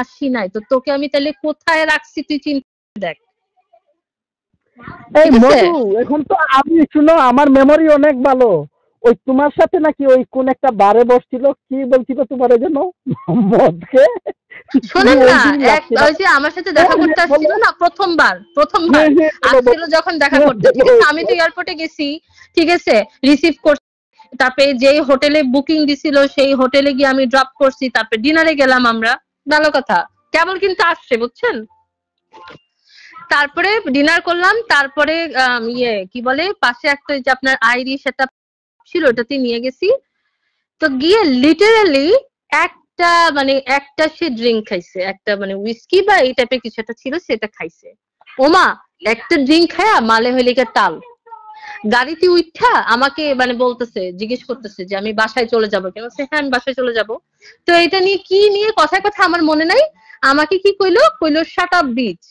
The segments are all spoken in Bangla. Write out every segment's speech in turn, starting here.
আসি নাই তো তোকে আমি তাহলে কোথায় রাখছি তুই চিন্তা দেখ এই মধু এখন তো আমি শুনো আমার মেমরি অনেক ভালো ওই তোমার সাথে নাকি ওই কোন একটা বারে বসছিল কি বলছিল তোমার যেন মদকে শোনেন না এক ওই যে আমার সাথে দেখা হ্যাঁ, করতে হ্যাঁ, আসছিল না প্রথমবার প্রথমবার হ্যাঁ, আসছিল যখন দেখা করতে ঠিক আছে আমি তো এয়ারপোর্টে গেছি ঠিক আছে রিসিভ করছি তারপরে যেই হোটেলে বুকিং দিছিল সেই হোটেলে গিয়ে আমি ড্রপ করছি তারপরে ডিনারে গেলাম আমরা ভালো কথা কেবল কিন্তু আসছে বুঝছেন তারপরে ডিনার করলাম তারপরে ইয়ে কি বলে পাশে একটা যে আপনার আইরি সেটা ছিল ওটাতে নিয়ে গেছি তো গিয়ে লিটারালি একটা মানে একটা সে ড্রিঙ্ক খাইছে একটা মানে উইস্কি বা এই টাইপের কিছু একটা ছিল সেটা খাইছে ওমা একটা ড্রিঙ্ক খায়া মালে হইলে তাল গাড়িতে উঠা আমাকে মানে বলতেছে জিজ্ঞেস করতেছে যে আমি বাসায় চলে যাবো কেন হ্যাঁ আমি বাসায় চলে যাব তো এটা নিয়ে কি নিয়ে কথায় কথা আমার মনে নাই আমাকে কি কইলো কইলো শাট আপ বিচ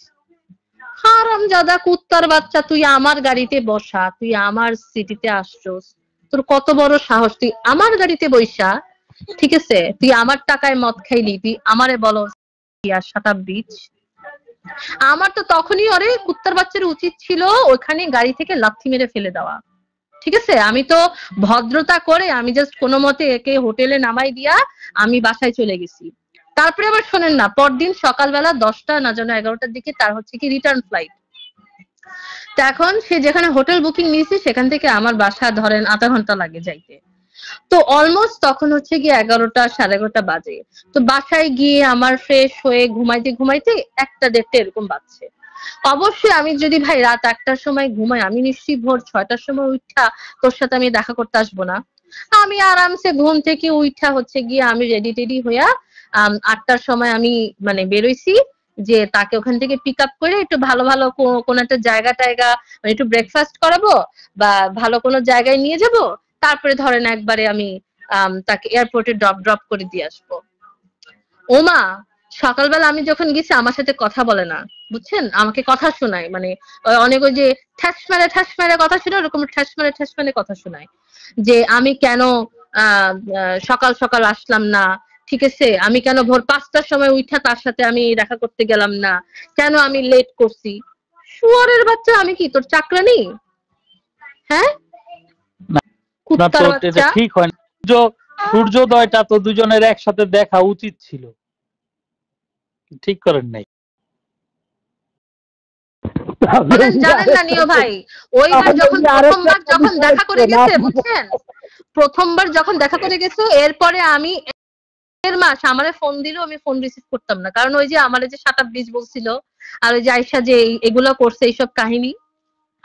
হারাম জাদা কুত্তার বাচ্চা তুই আমার গাড়িতে বসা তুই আমার সিটিতে আসছস তোর কত বড় সাহস তুই আমার গাড়িতে বৈশা ঠিক আছে তুই আমার টাকায় মদ খাইলি তুই আমারে বলো শাট আপ বিচ আমার তো তখনই অরে কুত্তার বাচ্চার উচিত ছিল ওখানে গাড়ি থেকে লাথি মেরে ফেলে দেওয়া ঠিক আছে আমি তো ভদ্রতা করে আমি জাস্ট কোনো মতে একে হোটেলে নামাই দিয়া আমি বাসায় চলে গেছি তারপরে আবার শোনেন না পরদিন সকালবেলা দশটা না যেন এগারোটার দিকে তার হচ্ছে কি রিটার্ন ফ্লাইট তো এখন সে যেখানে হোটেল বুকিং নিয়েছে সেখান থেকে আমার বাসা ধরেন আধা ঘন্টা লাগে যাইতে তো অলমোস্ট তখন হচ্ছে গিয়ে এগারোটা সাড়ে এগারোটা বাজে তো বাসায় গিয়ে আমার ফ্রেশ হয়ে ঘুমাইতে ঘুমাইতে একটা দেড়টা এরকম বাজছে অবশ্যই আমি যদি ভাই রাত একটার সময় ঘুমাই আমি নিশ্চয়ই ভোর ছয়টার সময় উঠা তোর সাথে আমি দেখা করতে আসবো না আমি আরামসে ঘুম থেকে উঠা হচ্ছে গিয়ে আমি রেডি টেডি হইয়া আটটার সময় আমি মানে বেরোইছি যে তাকে ওখান থেকে পিক আপ করে একটু ভালো ভালো কোন একটা জায়গা টায়গা মানে একটু ব্রেকফাস্ট করাবো বা ভালো কোনো জায়গায় নিয়ে যাব তারপরে ধরেন একবারে আমি তাকে এয়ারপোর্টে ড্রপ ড্রপ করে দিয়ে আসবো ওমা সকালবেলা আমি যখন গেছি আমার সাথে কথা বলে না বুঝছেন আমাকে কথা শোনায় মানে অনেক ওই যে ঠ্যাস মেরে ঠ্যাস মেরে কথা শোনায় ওরকম ঠ্যাস মেরে ঠ্যাস মেরে কথা শোনায় যে আমি কেন সকাল সকাল আসলাম না ঠিক আছে আমি কেন ভোর পাঁচটার সময় উঠা তার সাথে আমি দেখা করতে গেলাম না কেন আমি লেট করছি শুয়ারের বাচ্চা আমি কি তোর চাকরা নেই হ্যাঁ না তো এটা ঠিক হয় সূর্যোদয়টা তো দুজনের একসাথে দেখা উচিত ছিল ঠিক করেন নাই জানেন না ভাই যখন প্রথমবার যখন দেখা করে গেছে বুঝছেন প্রথমবার যখন দেখা করে গেছে এরপরে আমি এর মাস আমারে ফোন দিলেও আমি ফোন রিসিভ করতাম না কারণ ওই যে আমার যে সাত আট বলছিল আর ওই যে আয়সা যে এগুলো করছে এইসব কাহিনী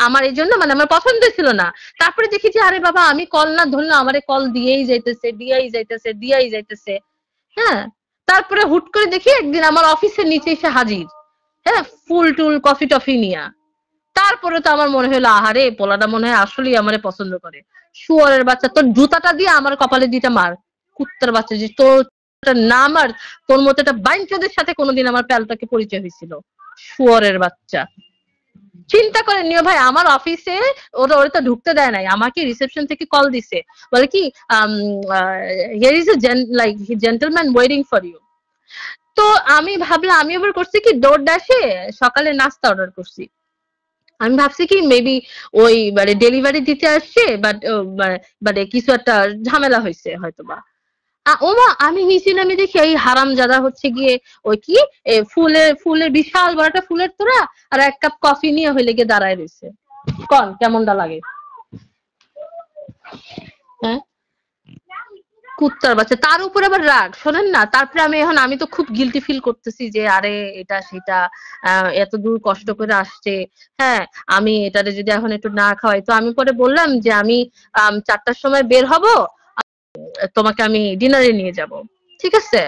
আমার এই জন্য মানে আমার পছন্দ ছিল না তারপরে দেখি যে আরে বাবা আমি কল না ধরলাম আমার কল দিয়েই যাইতেছে দিয়াই যাইতেছে দিয়াই যাইতেছে হ্যাঁ তারপরে হুট করে দেখি একদিন আমার অফিসের নিচে এসে হাজির হ্যাঁ ফুল টুল কফি টফি নিয়া তারপরে তো আমার মনে হলো আহারে পোলাটা মনে হয় আসলেই আমার পছন্দ করে শুয়ারের বাচ্চা তোর জুতাটা দিয়ে আমার কপালে দিটা মার কুত্তার বাচ্চা যে তোর না মার তোর মতো একটা চোদের সাথে কোনোদিন আমার প্যালটাকে পরিচয় হয়েছিল শুয়ারের বাচ্চা চিন্তা করেন নিও ভাই আমার অফিসে ওরা ওরা তো ঢুকতে দেয় নাই আমাকে রিসেপশন থেকে কল দিছে বলে কি here is a like gentleman waiting for you তো আমি ভাবলাম আমি এবার করছি কি দৌড় ডাসে সকালে নাস্তা অর্ডার করছি আমি ভাবছি কি মেবি ওই মানে ডেলিভারি দিতে আসছে বাট মানে, মানে কিছু একটা ঝামেলা হয়েছে হয়তো বা ওমা আমি নিচে নামে দেখি এই হারাম জাদা হচ্ছে গিয়ে ওই কি ফুলের ফুলের বিশাল বড় ফুলের তোরা আর এক কাপ কফি নিয়ে হইলে গিয়ে দাঁড়ায় রয়েছে কন কেমনটা লাগে হ্যাঁ কুত্তার বাচ্চা তার উপরে আবার রাগ শোনেন না তারপরে আমি এখন আমি তো খুব গিলটি ফিল করতেছি যে আরে এটা সেটা এত দূর কষ্ট করে আসছে হ্যাঁ আমি এটারে যদি এখন একটু না খাওয়াই তো আমি পরে বললাম যে আমি চারটার সময় বের হব তোমাকে আমি ডিনারে নিয়ে যাব ঠিক আছে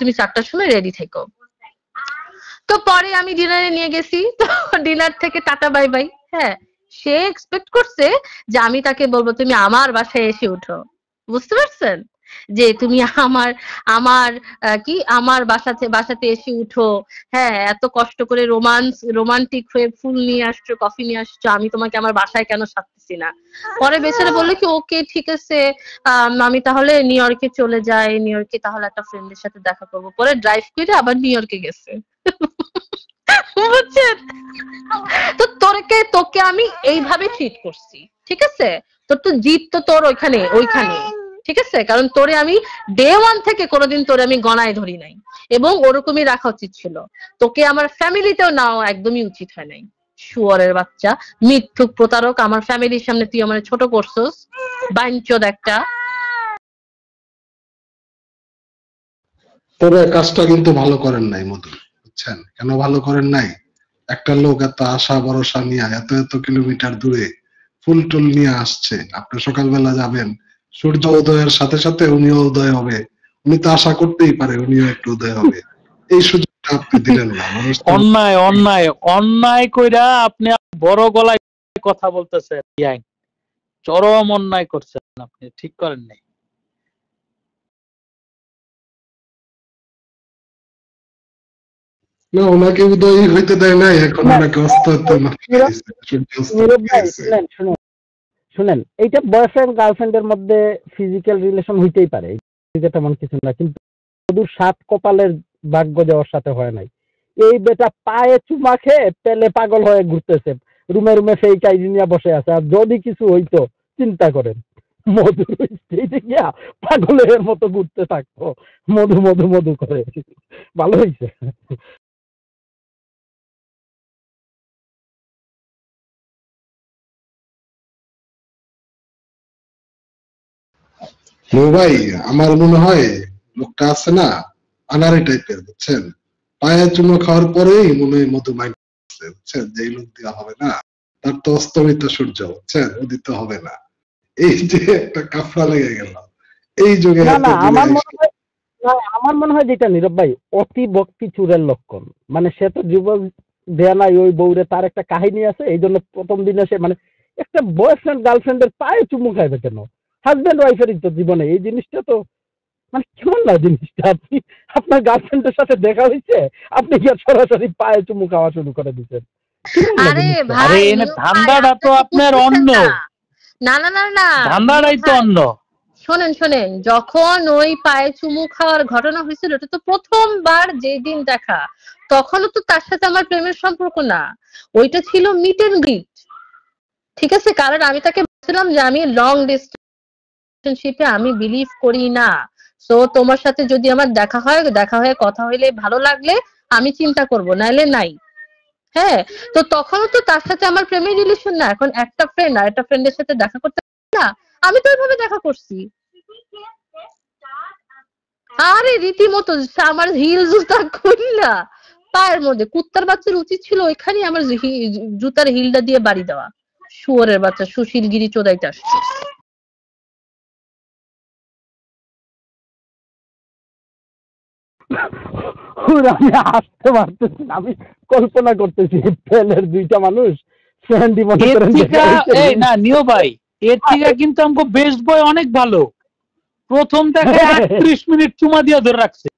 তুমি চারটার সময় রেডি থেকো তো পরে আমি ডিনারে নিয়ে গেছি তো ডিনার থেকে টাটা বাই বাই হ্যাঁ সে এক্সপেক্ট করছে যে আমি তাকে বলবো তুমি আমার বাসায় এসে উঠো বুঝতে পারছেন যে তুমি আমার আমার কি আমার বাসাতে বাসাতে এসে উঠো হ্যাঁ এত কষ্ট করে রোমান্স রোমান্টিক হয়ে ফুল নিয়ে আসছো কফি নিয়ে আসছো আমি তোমাকে আমার বাসায় কেন সাজতেছি না পরে আচ্ছা। বেচারা বললো কি ওকে ঠিক আছে আমি তাহলে নিউ ইয়র্কে চলে যাই নিউ ইয়র্কে তাহলে একটা ফ্রেন্ডের সাথে দেখা করবো পরে ড্রাইভ করে আবার নিউ ইয়র্কে গেছে বুঝছেন তো তোরকে তোকে আমি এইভাবে ট্রিট করছি ঠিক আছে তোর তো জিত তো তোর ওইখানে ওইখানে ঠিক আছে কারণ তোরে আমি ডে ওয়ান থেকে কোনোদিন তোরে আমি গণায় ধরি নাই এবং ওরকমই রাখা উচিত ছিল তোকে আমার ফ্যামিলিতেও নেওয়া একদমই উচিত হয় নাই শুয়ারের বাচ্চা মিথ্যুক প্রতারক আমার ফ্যামিলির সামনে তুই আমার ছোট করছস বাঞ্চদ একটা তোর কাজটা কিন্তু ভালো করেন নাই মধু বুঝছেন কেন ভালো করেন নাই একটা লোক এত আশা ভরসা নিয়ে এত এত কিলোমিটার দূরে ফুল টুল নিয়ে আসছে আপনি সকালবেলা যাবেন সূর্য উদয়ের সাথে সাথে উনিও উদয় হবে উনি তো আশা করতেই পারে উনিও একটু উদয় হবে এই সুযোগটা আপনি দিলেন না অন্যায় অন্যায় অন্যায় কইরা আপনি বড় গলায় কথা বলতেছেন ইয়াং চরম অন্যায় করছেন আপনি ঠিক করেন নাই না ওনাকে উদয় হইতে দেয় নাই এখন ওনাকে অস্ত হতে না শুনেন এইটা বয়ফ্রেন্ড গার্লফ্রেন্ডের মধ্যে ফিজিক্যাল রিলেশন হইতেই পারে তেমন কিছু না কিন্তু শুধু সাত কপালের ভাগ্য যাওয়ার সাথে হয় নাই এই বেটা পায়ে চুমা খেয়ে পেলে পাগল হয়ে ঘুরতেছে রুমে রুমে সেই কাইজি নিয়ে বসে আছে আর যদি কিছু হইতো চিন্তা করেন মধু গিয়া পাগলের মতো ঘুরতে থাকতো মধু মধু মধু করে ভালো হয়েছে ভাই আমার মনে হয় লোকটা আছে না আনারে টাইপের বুঝছেন পায়ে চুমো খাওয়ার পরেই মনে হয় মধু বুঝছেন যে লোক দেওয়া হবে না তার তো অস্তমিত সূর্য বুঝছেন উদিত হবে না এই যে একটা কাফরা লেগে গেল এই যুগে আমার মনে হয় যেটা নীরব ভাই অতি ভক্তি চুরের লক্ষণ মানে সে তো যুবক দেয়া নাই ওই বউরে তার একটা কাহিনী আছে এই জন্য প্রথম দিনে সে মানে একটা বয়ফ্রেন্ড গার্লফ্রেন্ডের পায়ে চুমু খাইবে কেন হাজব্যান্ড ওয়াইফের তো জীবনে এই জিনিসটা তো মানে কেমন না জিনিসটা আপনি আপনার গার্লফ্রেন্ডের সাথে দেখা হয়েছে আপনি কি সরাসরি পায়ে চুমু খাওয়া শুরু করে দিচ্ছেন আরে ধান্দাটা তো আপনার অন্য না না না না ধান্দাটাই তো অন্য শোনেন শোনেন যখন ওই পায়ে চুমু খাওয়ার ঘটনা হয়েছিল ওটা তো প্রথমবার যেদিন দেখা তখনও তো তার সাথে আমার প্রেমের সম্পর্ক না ওইটা ছিল মিট এন্ড গ্রিট ঠিক আছে কারণ আমি তাকে বলছিলাম যে আমি লং ডিস্টেন্স রিলেশনশিপে আমি বিলিভ করি না সো তোমার সাথে যদি আমার দেখা হয় দেখা হয়ে কথা হইলে ভালো লাগলে আমি চিন্তা করব নাহলে নাই হ্যাঁ তো তখন তো তার সাথে আমার প্রেমের রিলেশন না এখন একটা ফ্রেন্ড আর একটা ফ্রেন্ডের সাথে দেখা করতে না আমি তো ওইভাবে দেখা করছি আরে রীতিমতো আমার হিল জুতা খুললা পায়ের মধ্যে কুত্তার বাচ্চার উচিত ছিল ওইখানে আমার জুতার হিলটা দিয়ে বাড়ি দেওয়া শুয়োরের বাচ্চা গিরি চোদাইতে আসছে আমি পারতেছি আমি কল্পনা করতেছি ফেলের দুইটা মানুষ স্যান্ডি মনে করেন না নিও ভাই কিন্তু বেস্ট বয় অনেক ভালো প্রথম হ্যাঁ। মিনিট চুমা দিয়ে ধরে রাখছে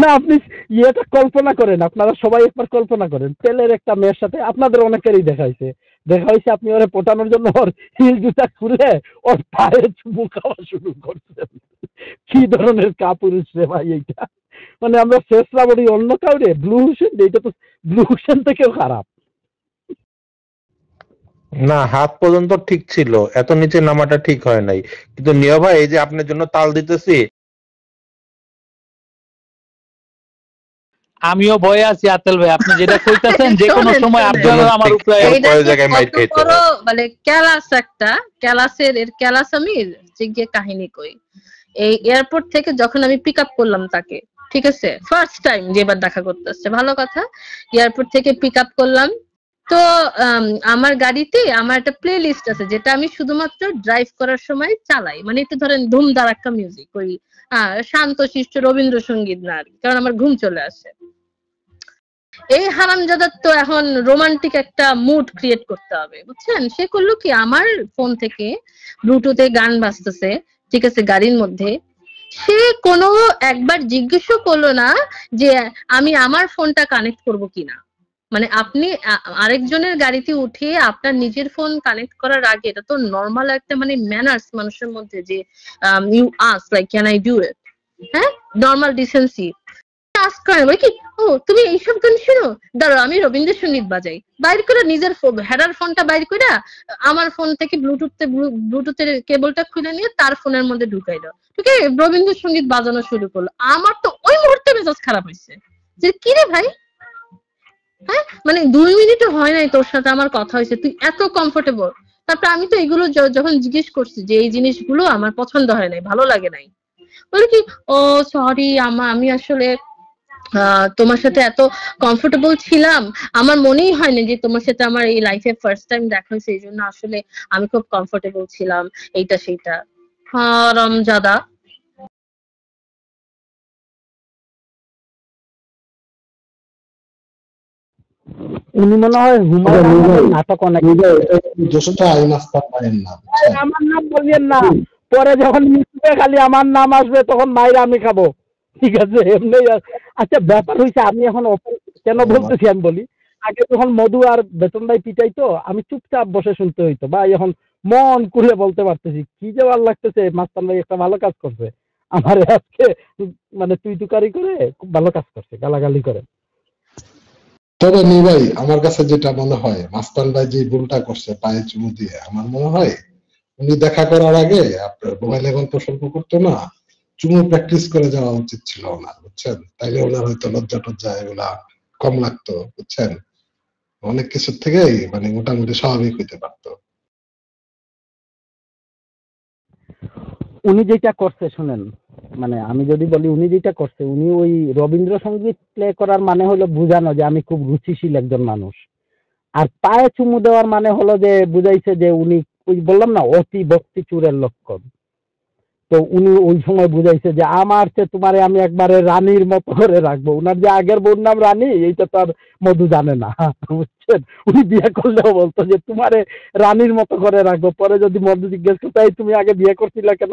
না আপনি ইয়েটা কল্পনা করেন আপনারা সবাই একবার কল্পনা করেন পেলের একটা মেয়ের সাথে আপনাদের অনেকেরই দেখাইছে দেখা হয়েছে আপনি ওরে পোটানোর জন্য ওর হিল জুতা খুলে ওর পায়ে চুমু খাওয়া শুরু করছেন কি ধরনের কাপুরুষ রে ভাই এইটা মানে আমরা শেষ রাবড়ি অন্য কাউরে ব্লু হুসেন এইটা তো ব্লু হুসেন থেকেও খারাপ না হাত পর্যন্ত ঠিক ছিল এত নিচে নামাটা ঠিক হয় নাই কিন্তু নিয়া ভাই এই যে আপনার জন্য তাল দিতেছি আমিও ভয়ে আছি আতেল ভাই আপনি যেটা কইতাছেন যে কোনো সময় আফজাল আমার উপরে কয় জায়গায় মাইট খাইতে মানে ক্যালাস একটা ক্যালাসের এর ক্যালাস আমি জিজ্ঞে কাহিনী কই এই এয়ারপোর্ট থেকে যখন আমি পিক আপ করলাম তাকে ঠিক আছে ফার্স্ট টাইম যেবার দেখা করতে আসছে ভালো কথা এয়ারপোর্ট থেকে পিক আপ করলাম তো আমার গাড়িতে আমার একটা প্লে লিস্ট আছে যেটা আমি শুধুমাত্র ড্রাইভ করার সময় চালাই মানে একটু ধরেন ধুম দারাক্কা মিউজিক ওই শান্ত শিষ্ট রবীন্দ্রসঙ্গীত না আর কারণ আমার ঘুম চলে আসে এই হারামজাদার তো এখন রোমান্টিক একটা মুড ক্রিয়েট করতে হবে বুঝছেন সে করলো কি আমার ফোন থেকে ব্লুটুথে গান বাজতেছে ঠিক আছে গাড়ির মধ্যে সে কোনো একবার জিজ্ঞেস করলো না যে আমি আমার ফোনটা কানেক্ট করব কিনা মানে আপনি আরেকজনের গাড়িতে উঠে আপনার নিজের ফোন কানেক্ট করার আগে এটা তো নর্মাল একটা মানে ম্যানার্স মানুষের মধ্যে যে you ask like can I do it হ্যাঁ নর্মাল ডিসেন্সি কাজ করে বই কি ও তুমি এইসব গান শুনো দাঁড়ো আমি রবীন্দ্রসঙ্গীত বাজাই বাইর করে নিজের হেডার ফোনটা বাইর করে আমার ফোন থেকে ব্লুটুথে ব্লুটুথের কেবলটা খুলে নিয়ে তার ফোনের মধ্যে ঢুকাই দাও ঠিক আছে রবীন্দ্রসঙ্গীত বাজানো শুরু করলো আমার তো ওই মুহূর্তে মেজাজ খারাপ হয়েছে যে কিরে ভাই হ্যাঁ মানে দুই মিনিটও হয় নাই তোর সাথে আমার কথা হয়েছে তুই এত কমফোর্টেবল তারপর আমি তো এগুলো যখন জিজ্ঞেস করছি যে এই জিনিসগুলো আমার পছন্দ হয় নাই ভালো লাগে নাই বলে কি ও সরি আমি আসলে তোমার সাথে এত কমফোর্টেবল ছিলাম আমার মনেই হয় না যে তোমার সাথে আমার এই লাইফে ফার্স্ট টাইম দেখা হয়েছে এই জন্য আসলে আমি খুব কমফোর্টেবল ছিলাম এইটা সেইটা রমজাদা উনি মনে হয় নাটক অনেক আমার নাম বলবেন না পরে যখন খালি আমার নাম আসবে তখন মায়ের আমি খাবো ঠিক আছে এমনি আচ্ছা ব্যাপার হয়েছে আমি এখন কেন হ্যাঁ, বলতেছি আমি বলি আগে তখন মধু আর বেতন ভাই পিটাইতো আমি চুপচাপ বসে শুনতে হইতো বা এখন মন করে বলতে পারতেছি কি যে ভালো লাগতেছে মাস্তান ভাই একটা ভালো কাজ করছে আমার আজকে মানে তুই তুকারি করে খুব ভালো কাজ করছে গালাগালি করে তবে নিবাই আমার কাছে যেটা মনে হয় মাস্তান ভাই যে ভুলটা করছে পায়ে চুমু দিয়ে আমার মনে হয় উনি দেখা করার আগে আপনার মোবাইলে গল্প স্বল্প করতো না চুমু প্র্যাকটিস করে যাওয়া উচিত ছিল ওনার বুঝছেন তাইলে ওনার হয়তো লজ্জা টজ্জা এগুলা কম লাগতো বুঝছেন অনেক কিছুর থেকেই মানে মোটামুটি স্বাভাবিক হইতে পারতো উনি যেটা করছে শুনেন মানে আমি যদি বলি উনি যেটা করছে উনি ওই রবীন্দ্রসঙ্গীত প্লে করার মানে হলো বুঝানো যে আমি খুব রুচিশীল একজন মানুষ আর পায়ে চুমু দেওয়ার মানে হলো যে বুঝাইছে যে উনি ওই বললাম না অতি ভক্তি চুরের লক্ষণ তো উনি ওই সময় বুঝাইছে যে আমার সে তোমারে আমি একবারে রানীর মতো করে রাখবো উনার যে আগের বোন নাম রানী এইটা তো আর মধু জানে না বুঝছেন উনি বিয়ে করলেও বলতো যে তোমারে রানীর মতো করে রাখবো পরে যদি মধু জিজ্ঞেস করতো এই তুমি আগে বিয়ে করছিলে কেন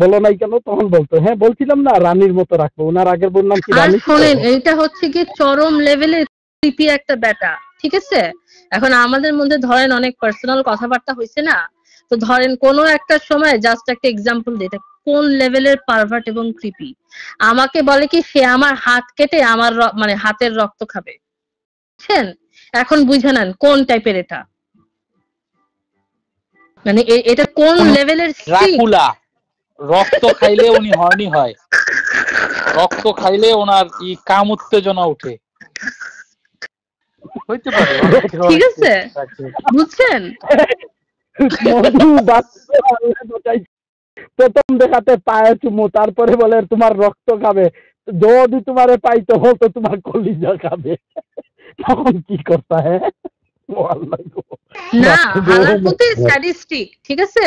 বলো নাই কেন তখন বলতো হ্যাঁ বলছিলাম না রানীর মতো রাখবো উনার আগের বোন নাম কি রানী শুনেন এইটা হচ্ছে কি চরম লেভেলের কৃপি একটা ব্যাটা ঠিক আছে এখন আমাদের মধ্যে ধরেন অনেক পার্সোনাল কথাবার্তা হয়েছে না তো ধরেন কোন একটা সময় জাস্ট একটা এক্সাম্পল দিই কোন লেভেলের পারভার্ট এবং কৃপি আমাকে বলে কি সে আমার হাত কেটে আমার মানে হাতের রক্ত খাবে বুঝছেন এখন বুঝে নেন কোন টাইপের এটা মানে এটা কোন লেভেলের ড্রাকুলা রক্ত খাইলে উনি হর্নি হয় রক্ত খাইলে ওনার ই কাম উত্তেজনা উঠে হইতে পারে ঠিক আছে বুঝছেন প্রথম দেখাতে পায়ে চুমু তারপরে বলে তোমার রক্ত খাবে যদি তোমারে তো বলতো তোমার কলিজা খাবে তখন কি করতে হ্যাঁ না ঠিক আছে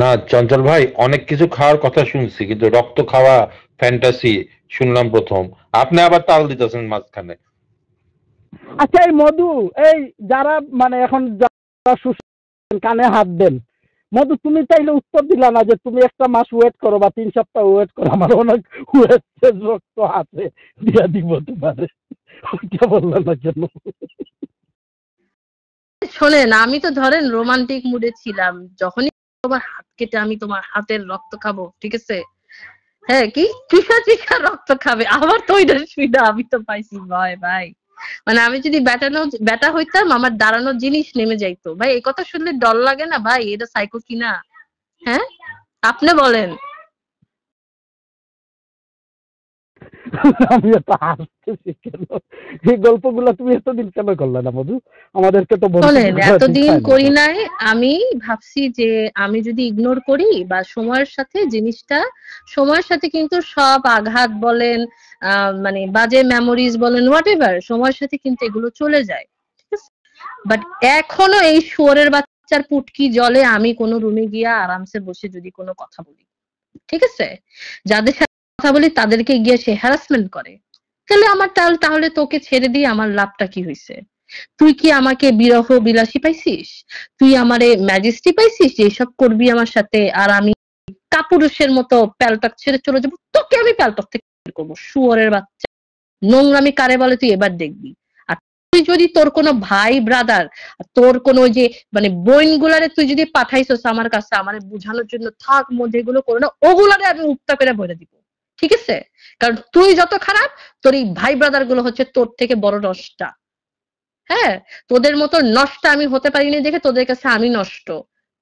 না চঞ্চল ভাই অনেক কিছু খাওয়ার কথা শুনছি কিন্তু রক্ত খাওয়া ফ্যান্টাসি শুনলাম প্রথম আপনি আবার তাল দিতেছেন মাঝখানে আচ্ছা এই মধু এই যারা মানে এখন কানে হাত দেন মধু তুমি তাইলে উত্তর দিলা না যে তুমি একটা মাস ওয়েট করো বা তিন সপ্তাহ ওয়েট করো আমার অনেক ওয়েট রক্ত আছে দিয়া দিব তোমারে ওইটা বললো না কেন শোনেন আমি তো ধরেন রোমান্টিক মুডে ছিলাম যখনই তোমার হাত কেটে আমি তোমার হাতের রক্ত খাবো ঠিক আছে হ্যাঁ কি চিকা চিকা রক্ত খাবে আমার তো ওইটা শুই আমি তো পাইছি ভয় ভাই মানে আমি যদি ব্যাটানো ব্যাটা হইতাম আমার দাঁড়ানোর জিনিস নেমে যাইতো ভাই এই কথা শুনলে ডর লাগে না ভাই এটা সাইকো কিনা হ্যাঁ আপনি বলেন আমি এত কেন এই তুমি এতদিন কেন করলে না মধু আমাদেরকে তো এতদিন করি নাই আমি ভাবছি যে আমি যদি ইগনোর করি বা সময়ের সাথে জিনিসটা সময়ের সাথে কিন্তু সব আঘাত বলেন মানে বাজে মেমোরিজ বলেন হোয়াট এভার সময়ের সাথে কিন্তু এগুলো চলে যায় বাট এখনো এই শুয়োরের বাচ্চার পুটকি জলে আমি কোনো রুমে গিয়া আরামসে বসে যদি কোনো কথা বলি ঠিক আছে যাদের সাথে কথা বলি তাদেরকে গিয়ে সে হ্যারাসমেন্ট করে তাহলে আমার তাহলে তোকে ছেড়ে দিয়ে আমার লাভটা কি হয়েছে তুই কি আমাকে বিরহ বিলাসী পাইছিস তুই আমারে ম্যাজিস্ট্রি পাইছিস এইসব করবি আমার সাথে আর আমি কাপুরুষের মতো প্যালটক ছেড়ে চলে যাবো তোকে আমি প্যালটক থেকে করবো শুয়ারের বাচ্চা নোংরামি কারে বলে তুই এবার দেখবি তুই যদি তোর কোনো ভাই ব্রাদার তোর কোনো যে মানে বোন গুলারে তুই যদি পাঠাইছস আমার কাছে আমার বুঝানোর জন্য থাক মধ্যে এগুলো করে না ওগুলারে আমি উত্তাপেরা বলে দিব ঠিক আছে কারণ তুই যত খারাপ তোর এই ভাই ব্রাদার গুলো হচ্ছে তোর থেকে বড় নষ্টা হ্যাঁ তোদের মতো নষ্ট আমি হতে পারিনি দেখে তোদের কাছে আমি নষ্ট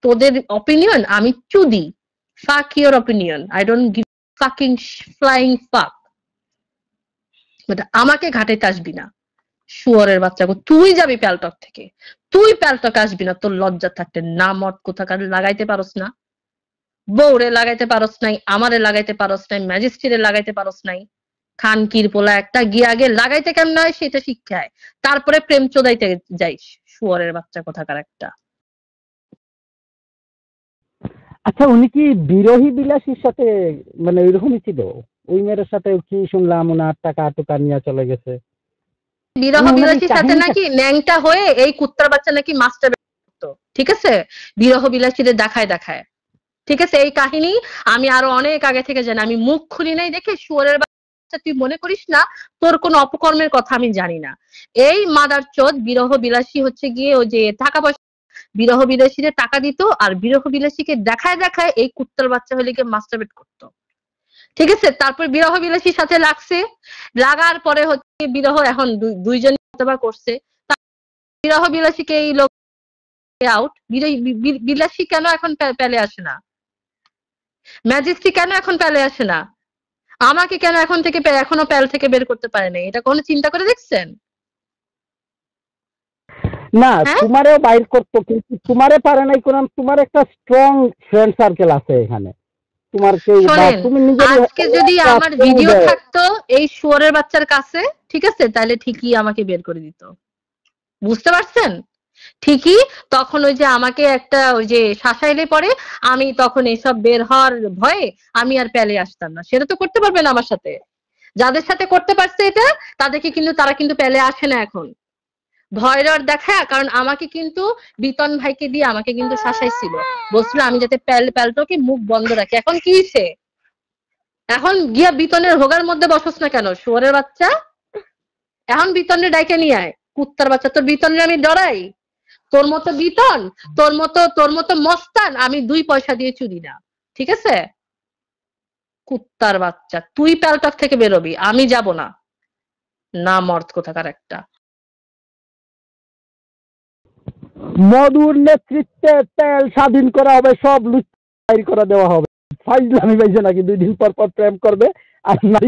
তোদের অপিনিয়ন আমি চুদি fuck your opinion I don't give fucking flying fuck আমাকে ঘাটে আসবি না শুয়ারের বাচ্চা তুই যাবি প্যালটক থেকে তুই প্যালটক আসবি না তোর লজ্জা থাকতে না মত কোথাকার লাগাইতে পারস না বৌরে লাগাইতে পারস নাই আমারে লাগাইতে পারস নাই ম্যাজিস্ট্রিরে লাগাইতে পারস নাই খানকির পোলা একটা গিয়ে আগে লাগাইতে কেমন হয় সেটা শিক্ষায় তারপরে প্রেম চোদাইতে যাইস শুয়ারের বাচ্চা কোথাকার একটা আচ্ছা উনি কি বিরোহী বিলাসীর সাথে মানে ওইরকমই ছিল ওই মেয়ের সাথে কি শুনলাম ওনার টাকা টুকা নিয়ে চলে গেছে বিরহ বিলাসীর সাথে নাকি ন্যাংটা হয়ে এই কুত্তার বাচ্চা নাকি মাস্টার ঠিক আছে বিরহ বিলাসীদের দেখায় দেখায় ঠিক আছে এই কাহিনী আমি আরো অনেক আগে থেকে জানি আমি মুখ খুলি নাই দেখে শুয়ারের বাচ্চা তুই মনে করিস না তোর কোনো অপকর্মের কথা আমি জানি না এই মাদার চোদ বিরহ বিলাসী হচ্ছে গিয়ে ও যে টাকা পয়সা বিরহ বিলাসীদের টাকা দিত আর বিরহ বিলাসীকে দেখায় দেখায় এই কুত্তার বাচ্চা হলে গিয়ে মাস্টারবেট করতো ঠিক আছে তারপর বিরহ বিলাসীর সাথে লাগছে লাগার পরে হচ্ছে বিরহ এখন দুইজন করছে বিরহ বিলাসীকে এই লোক আউট বিলাসী কেন এখন পেলে আসে না ম্যাজিস্ট্রি কেন এখন প্যালে আসে না আমাকে কেন এখন থেকে এখনো প্যাল থেকে বের করতে পারে না এটা কোনো চিন্তা করে দেখছেন না হ্যাঁ? তোমারও বাইর করতো কিন্তু তোমারে পারে নাই কারণ তোমার একটা স্ট্রং ফ্রেন্ড সার্কেল আছে এখানে তুমি আজকে যদি আমার ভিডিও থাকতো এই শুয়ারের বাচ্চার কাছে ঠিক আছে তাহলে ঠিকই আমাকে বের করে দিত বুঝতে পারছেন ঠিকই তখন ওই যে আমাকে একটা ওই যে শাসাইলে পরে আমি তখন এইসব বের হওয়ার ভয়ে আমি আর প্যালে আসতাম না সেটা তো করতে পারবে না আমার সাথে যাদের সাথে করতে পারছে এটা তাদেরকে কিন্তু তারা কিন্তু প্যালে আসে না এখন ভয় ডর দেখা কারণ আমাকে কিন্তু বিতন ভাইকে দিয়ে আমাকে কিন্তু শাসাইছিল বলছিল আমি যাতে প্যাল প্যালটোকে মুখ বন্ধ রাখি এখন কি সে এখন গিয়া বিতনের হোগার মধ্যে বসস না কেন শুয়ারের বাচ্চা এখন বিতনের ডাইকে নিয়ে আয় কুত্তার বাচ্চা তোর বিতনের আমি ডরাই তোর মতো বিতন তোর মতো তোর মতো মস্তান আমি দুই পয়সা দিয়ে চুরি না ঠিক আছে কুত্তার বাচ্চা তুই প্যালটক থেকে বেরোবি আমি যাব না না মর্দ কোথাকার একটা মধুর নেতৃত্বে তেল স্বাধীন করা হবে সব লুচি করা দেওয়া হবে ফাইজলামি পাইছে নাকি দুই দিন পর পর প্রেম করবে আর